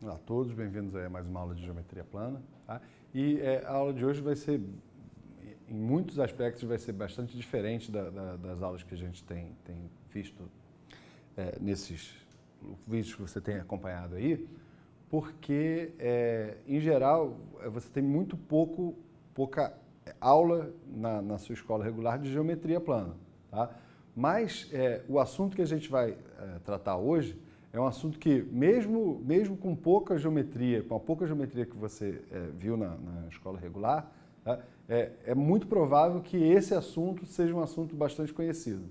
Olá a todos, bem-vindos a mais uma aula de geometria plana. Tá? E é, a aula de hoje vai ser, em muitos aspectos, vai ser bastante diferente da, da, das aulas que a gente tem, tem visto é, nesses vídeos que você tem acompanhado aí, porque, é, em geral, é, você tem muito pouco, pouca aula na, na sua escola regular de geometria plana. Tá? Mas é, o assunto que a gente vai é, tratar hoje é um assunto que, mesmo, mesmo com pouca geometria, com a pouca geometria que você é, viu na, na, escola regular, tá? é, é, muito provável que esse assunto seja um assunto bastante conhecido.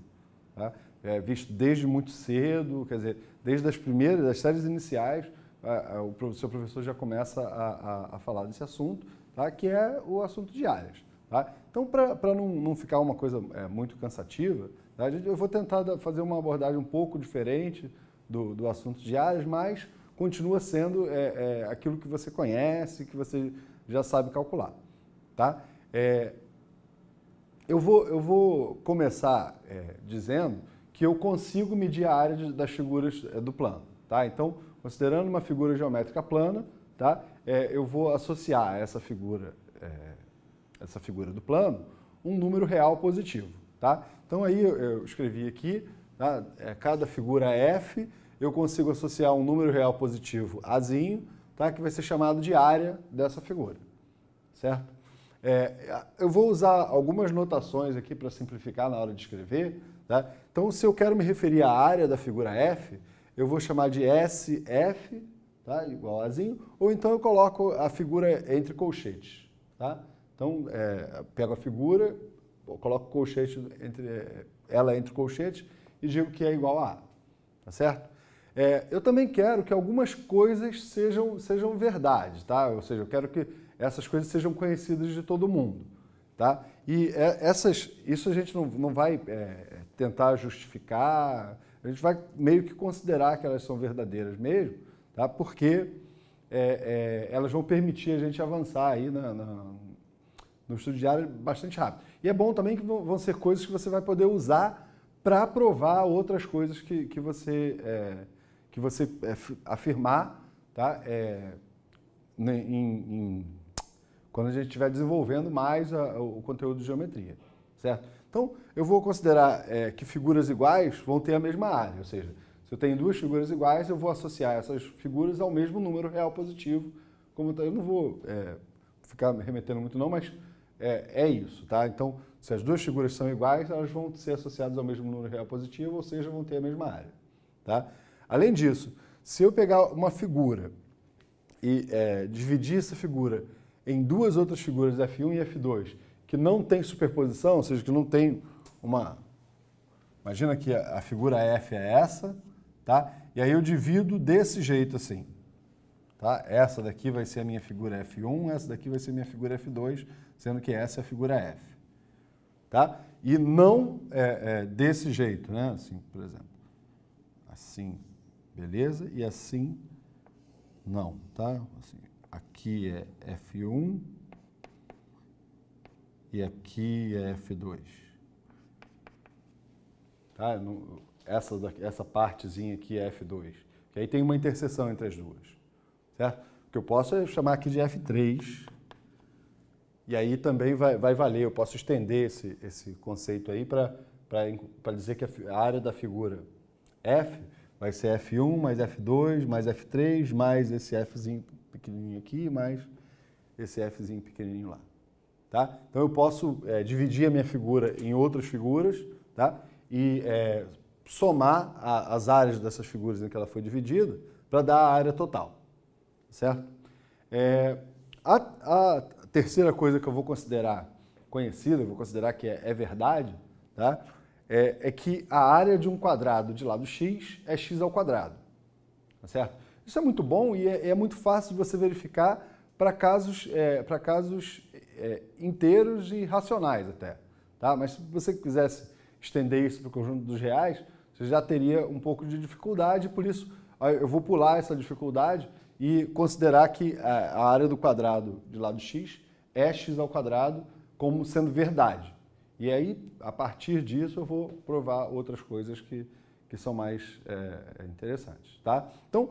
Tá? É, visto desde muito cedo, quer dizer, desde as primeiras, das séries iniciais, a, a, o seu professor já começa a, a falar desse assunto, tá? que é o assunto de áreas. Tá. Então, para não, não, ficar uma coisa é, muito cansativa, tá, eu vou tentar fazer uma abordagem um pouco diferente, do, do assunto áreas, mas continua sendo é, é, aquilo que você conhece, que você já sabe calcular. Tá? É, eu, vou, eu vou começar é, dizendo que eu consigo medir a área de, das figuras é, do plano. Tá? Então, considerando uma figura geométrica plana, tá? É, eu vou associar a essa figura, essa figura do plano um número real positivo. Tá? Então, aí eu escrevi aqui Tá? É, cada figura é F, eu consigo associar um número real positivo Azinho, tá? que vai ser chamado de área dessa figura. Certo? É, eu vou usar algumas notações aqui para simplificar na hora de escrever. Tá? Então, se eu quero me referir à área da figura F, eu vou chamar de SF, tá? igual a azinho, ou então eu coloco a figura entre colchetes. Tá? Então, é, pego a figura, coloco colchete entre, ela entre colchetes e digo que é igual a A. Tá certo? É, eu também quero que algumas coisas sejam, sejam verdade, tá? Ou seja, eu quero que essas coisas sejam conhecidas de todo mundo, tá? E é, essas, isso a gente não, não vai é, tentar justificar, a gente vai meio que considerar que elas são verdadeiras mesmo, tá? Porque é, é elas vão permitir a gente avançar aí na, na no estudo diário bastante rápido. E é bom também que vão ser coisas que você vai poder usar para provar outras coisas que, que você, é, que você é, afirmar tá? É, né, em, em, quando a gente estiver desenvolvendo mais a, o conteúdo de geometria, certo? Então, eu vou considerar é, que figuras iguais vão ter a mesma área, ou seja, se eu tenho duas figuras iguais, eu vou associar essas figuras ao mesmo número real positivo. Como eu não vou é, ficar remetendo muito não, mas é, é isso, tá? Então, se as duas figuras são iguais, elas vão ser associadas ao mesmo número real positivo, ou seja, vão ter a mesma área, tá? Além disso, se eu pegar uma figura e é, dividir essa figura em duas outras figuras F1 e F2 que não tem superposição, ou seja, que não tem uma... Imagina que a figura F é essa, tá? E aí eu divido desse jeito assim. Tá? Essa daqui vai ser a minha figura F1, essa daqui vai ser a minha figura F2, sendo que essa é a figura F. Tá? E não é, é, desse jeito, né? assim, por exemplo. Assim, beleza? E assim, não. Tá? Assim, aqui é F1 e aqui é F2. Tá? essa, essa partezinha aqui é F2. Que aí tem uma interseção entre as duas certo? O que eu posso é chamar aqui de F3, e aí também vai, vai valer, eu posso estender esse, esse conceito aí para dizer que a área da figura F vai ser F1 mais F2 mais F3 mais esse Fzinho pequenininho aqui mais esse Fzinho pequenininho lá. Tá? Então eu posso é, dividir a minha figura em outras figuras tá? e é, somar a, as áreas dessas figuras em que ela foi dividida para dar a área total certo? É, a, a, terceira coisa que eu vou considerar conhecida, vou considerar que é, é verdade, tá? É, é, que a área de um quadrado de lado x é x ao quadrado, tá certo? Isso é muito bom é, e é, muito fácil de você verificar para casos, é, casos é, inteiros e racionais até, tá? Mas se você quisesse estender isso para o conjunto dos reais, você já teria um pouco de dificuldade, por isso eu vou pular essa dificuldade e considerar que é, a área do quadrado de lado x é x ao quadrado como sendo verdade. E aí, a partir disso, eu vou provar outras coisas que, que são mais é, interessantes. Tá? Então,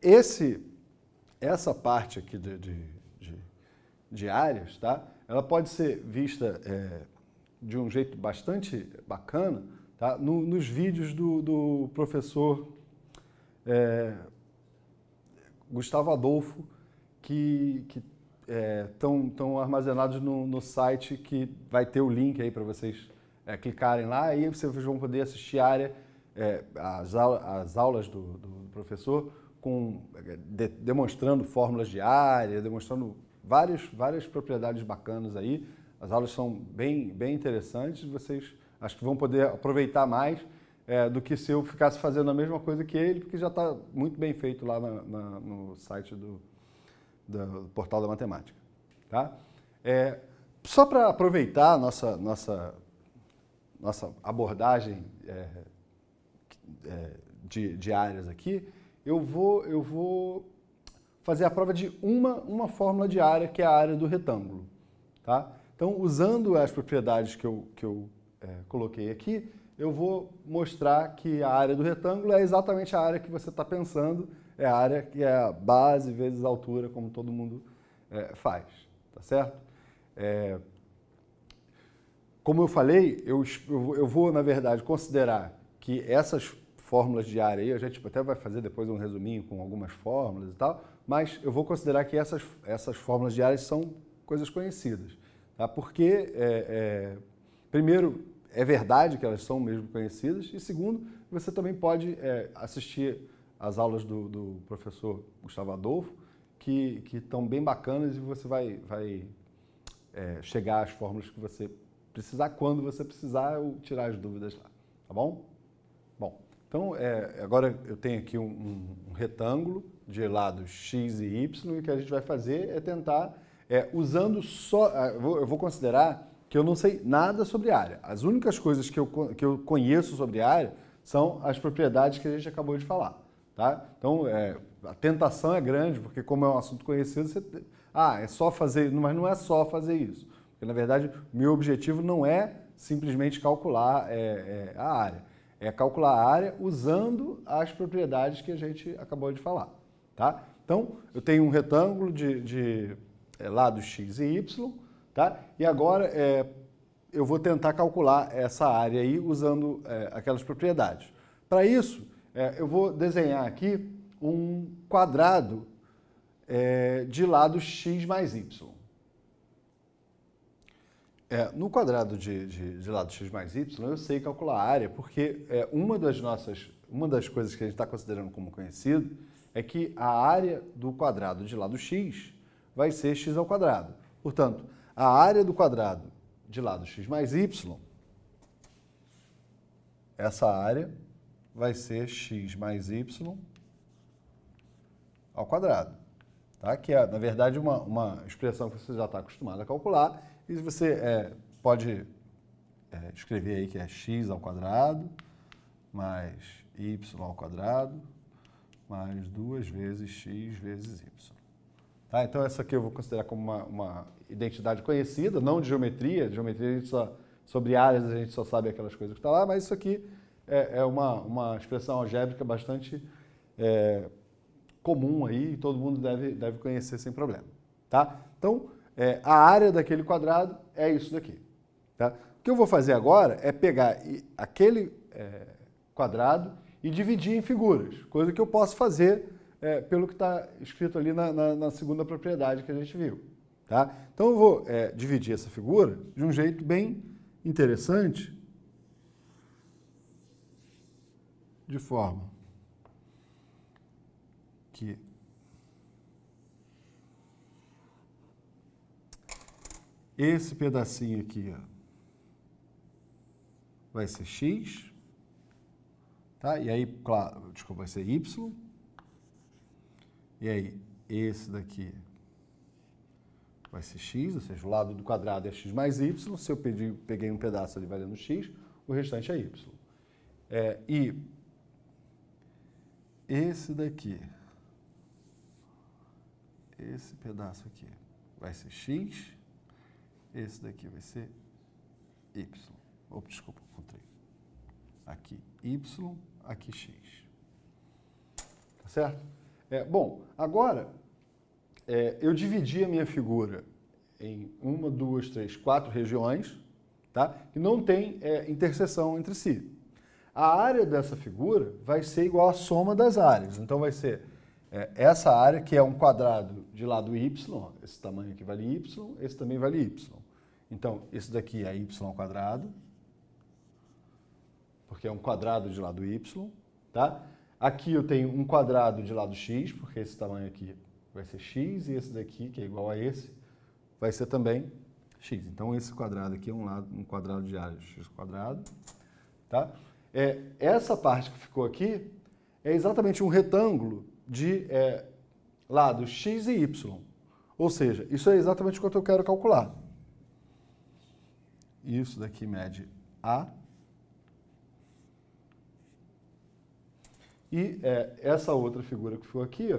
esse, essa parte aqui de, de, de, de áreas, tá? ela pode ser vista é, de um jeito bastante bacana tá? No, nos vídeos do, do professor é, Gustavo Adolfo, que estão é, tão armazenados no, no, site que vai ter o link aí para vocês é, clicarem lá aí vocês vão poder assistir a área, é, as, aula, as aulas do, do professor com, é, de, demonstrando fórmulas de área, demonstrando várias, várias propriedades bacanas aí. As aulas são bem, bem interessantes, vocês acho que vão poder aproveitar mais é, do que se eu ficasse fazendo a mesma coisa que ele, porque já está muito bem feito lá na, na, no site do, do, Portal da Matemática. Tá? É, só para aproveitar nossa, nossa, nossa abordagem é, é, de, de, áreas aqui, eu vou, eu vou fazer a prova de uma, uma fórmula de área, que é a área do retângulo. Tá? Então, usando as propriedades que eu, que eu é, coloquei aqui, eu vou mostrar que a área do retângulo é exatamente a área que você está pensando, é a área que é a base vezes a altura, como todo mundo é, faz, tá certo? É, como eu falei, eu, eu vou, na verdade, considerar que essas fórmulas de área aí, a gente até vai fazer depois um resuminho com algumas fórmulas e tal, mas eu vou considerar que essas, essas fórmulas de áreas são coisas conhecidas, tá? Porque, é, é primeiro, é verdade que elas são mesmo conhecidas. E segundo, você também pode é, assistir às aulas do, do, professor Gustavo Adolfo, que, que estão bem bacanas e você vai, vai é, chegar às fórmulas que você precisar, quando você precisar, ou tirar as dúvidas lá. Tá bom? Bom, então é, agora eu tenho aqui um, um retângulo de lados x e y e o que a gente vai fazer é tentar, é, usando só, ah, eu vou considerar que eu não sei nada sobre área. As únicas coisas que eu, que eu conheço sobre área são as propriedades que a gente acabou de falar. Tá? Então, é, a tentação é grande, porque como é um assunto conhecido, você... Ah, é só fazer... Mas não é só fazer isso. Porque, na verdade, meu objetivo não é simplesmente calcular é, é, a área. É calcular a área usando as propriedades que a gente acabou de falar. Tá? Então, eu tenho um retângulo de, de é, lados x e y, Tá? E agora é, eu vou tentar calcular essa área aí usando é, aquelas propriedades. Para isso, é, eu vou desenhar aqui um quadrado é, de lado x mais y. É, no quadrado de, de, de, lado x mais y, eu sei calcular a área, porque é, uma das nossas, uma das coisas que a gente está considerando como conhecido é que a área do quadrado de lado x vai ser x ao quadrado. Portanto, a área do quadrado de lado x mais y, essa área vai ser x mais y ao quadrado. Tá? Que é, na verdade, uma, uma expressão que você já está acostumado a calcular. E você é, pode é, escrever aí que é x ao quadrado mais y ao quadrado mais duas vezes x vezes y. Tá? Então, essa aqui eu vou considerar como uma, uma identidade conhecida, não de geometria. a gente só, sobre áreas, a gente só sabe aquelas coisas que está lá, mas isso aqui é, é, uma, uma expressão algébrica bastante é, comum aí, e todo mundo deve, deve conhecer sem problema. Tá? Então, é, a área daquele quadrado é isso daqui. Tá? O que eu vou fazer agora é pegar aquele é, quadrado e dividir em figuras, coisa que eu posso fazer é, pelo que está escrito ali na, na, na, segunda propriedade que a gente viu. Tá? Então eu vou é, dividir essa figura de um jeito bem interessante, de forma que esse pedacinho aqui ó, vai ser x, tá? e aí, claro, desculpa, vai ser y, e aí, esse daqui vai ser x, ou seja, o lado do quadrado é x mais y. Se eu peguei um pedaço ali valendo x, o restante é y. É, e esse daqui, esse pedaço aqui vai ser x, esse daqui vai ser y. Opa, desculpa, encontrei. Aqui y, aqui x. Tá certo? É, bom, agora é, eu dividi a minha figura em uma, duas, três, quatro regiões, tá? que não tem é, interseção entre si. A área dessa figura vai ser igual à soma das áreas. Então vai ser é, essa área, que é um quadrado de lado y, esse tamanho aqui vale y, esse também vale y. Então, esse daqui é y ao quadrado, porque é um quadrado de lado y, tá? Aqui eu tenho um quadrado de lado x, porque esse tamanho aqui vai ser x, e esse daqui, que é igual a esse, vai ser também x. Então, esse quadrado aqui é um, lado, um quadrado de área x quadrado. Tá? É, essa parte que ficou aqui é exatamente um retângulo de é, x e y. Ou seja, isso é exatamente quanto eu quero calcular. Isso daqui mede a E é, essa outra figura que ficou aqui ó,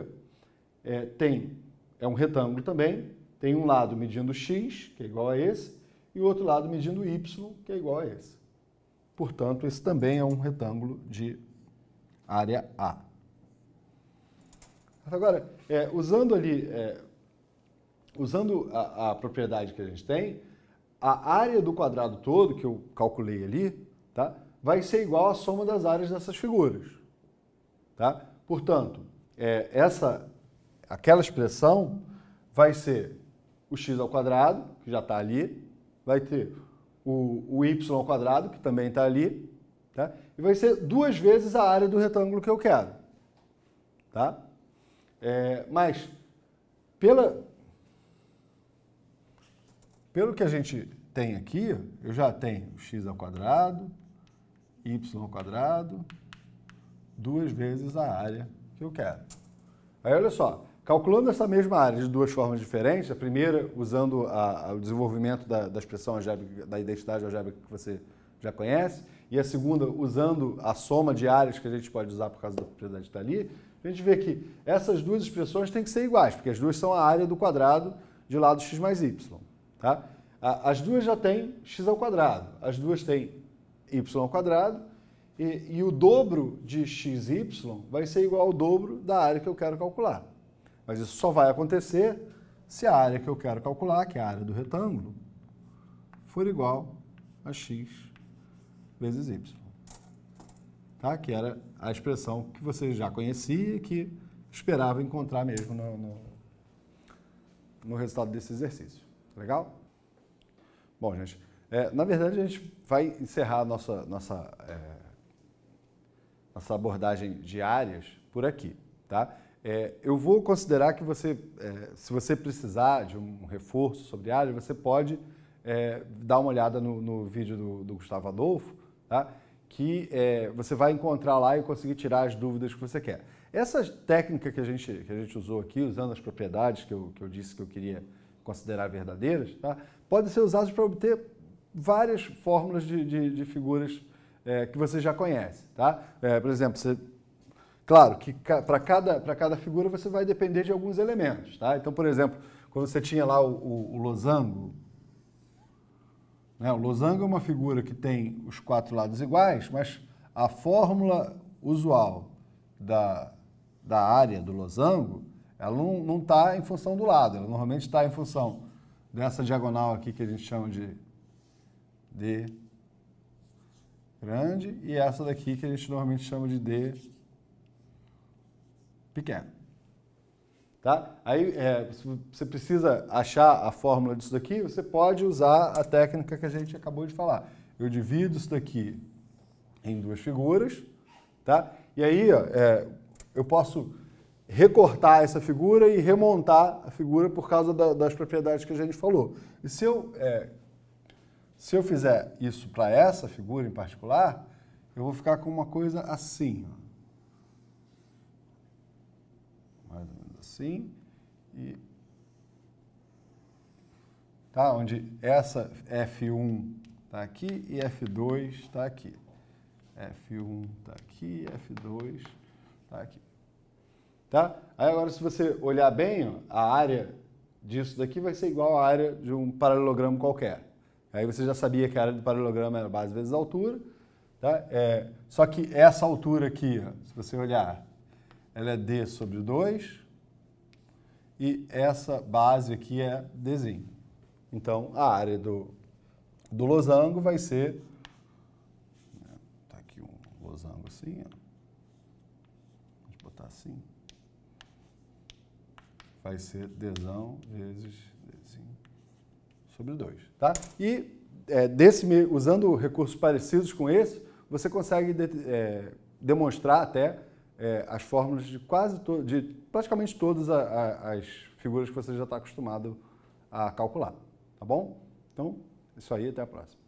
é, tem, é um retângulo também, tem um lado medindo x, que é igual a esse, e o outro lado medindo y, que é igual a esse. Portanto, esse também é um retângulo de área A. Agora, é, usando ali, é, usando a, a, propriedade que a gente tem, a área do quadrado todo, que eu calculei ali, tá, vai ser igual à soma das áreas dessas figuras. Tá? Portanto, é, essa, aquela expressão vai ser o x ao quadrado, que já está ali, vai ter o, o y ao quadrado, que também está ali, tá? e vai ser duas vezes a área do retângulo que eu quero. Tá? É, mas, pela, pelo que a gente tem aqui, eu já tenho x ao quadrado, y ao quadrado, duas vezes a área que eu quero. Aí olha só, calculando essa mesma área de duas formas diferentes, a primeira usando a, a, o desenvolvimento da, da expressão algébrica, da identidade algébrica que você já conhece, e a segunda usando a soma de áreas que a gente pode usar por causa da propriedade tá ali, a gente vê que essas duas expressões têm que ser iguais, porque as duas são a área do quadrado de lado x mais y. Tá? As duas já têm x ao quadrado, as duas têm y ao quadrado, e, e o dobro de xy vai ser igual ao dobro da área que eu quero calcular. Mas isso só vai acontecer se a área que eu quero calcular, que é a área do retângulo, for igual a x vezes y. Tá? Que era a expressão que você já conhecia e que esperava encontrar mesmo no, no, no resultado desse exercício. Tá legal? Bom, gente, é, na verdade a gente vai encerrar a nossa, nossa é, nossa abordagem de áreas por aqui, tá? É, eu vou considerar que você, é, se você precisar de um reforço sobre áreas, você pode é, dar uma olhada no, no vídeo do, do, Gustavo Adolfo, tá? que é, você vai encontrar lá e conseguir tirar as dúvidas que você quer. Essa técnica que a gente, que a gente usou aqui, usando as propriedades que eu, que eu disse que eu queria considerar verdadeiras, tá? podem ser usadas para obter várias fórmulas de, de, de figuras é, que você já conhece, tá? É, por exemplo, você, claro que ca, para cada, cada figura você vai depender de alguns elementos, tá? Então, por exemplo, quando você tinha lá o, o, o losango, né? o losango é uma figura que tem os quatro lados iguais, mas a fórmula usual da, da área do losango, ela não está em função do lado, ela normalmente está em função dessa diagonal aqui que a gente chama de D, grande e essa daqui que a gente normalmente chama de D pequeno. Tá? Aí é, você precisa achar a fórmula disso daqui, você pode usar a técnica que a gente acabou de falar. Eu divido isso daqui em duas figuras, tá? E aí ó, é, eu posso recortar essa figura e remontar a figura por causa da, das propriedades que a gente falou. E se eu é, se eu fizer isso para essa figura em particular, eu vou ficar com uma coisa assim. Ó. Mais ou menos assim. E... Tá? Onde essa F1 está aqui e F2 está aqui. F1 está aqui, F2 está aqui. Tá? Aí agora, se você olhar bem, ó, a área disso daqui vai ser igual à área de um paralelogramo qualquer. Aí você já sabia que a área do paralelograma era base vezes altura. Tá? É, só que essa altura aqui, ó, se você olhar, ela é D sobre 2 e essa base aqui é Dzinho. Então, a área do, do losango vai ser... Está aqui um losango assim, ó. Vamos botar assim. Vai ser Dzão vezes sobre 2. Tá? E é, desse, usando recursos parecidos com esse, você consegue de, é, demonstrar até é, as fórmulas de quase de praticamente todas a, a, as figuras que você já está acostumado a calcular. Tá bom? Então, é isso aí, até a próxima.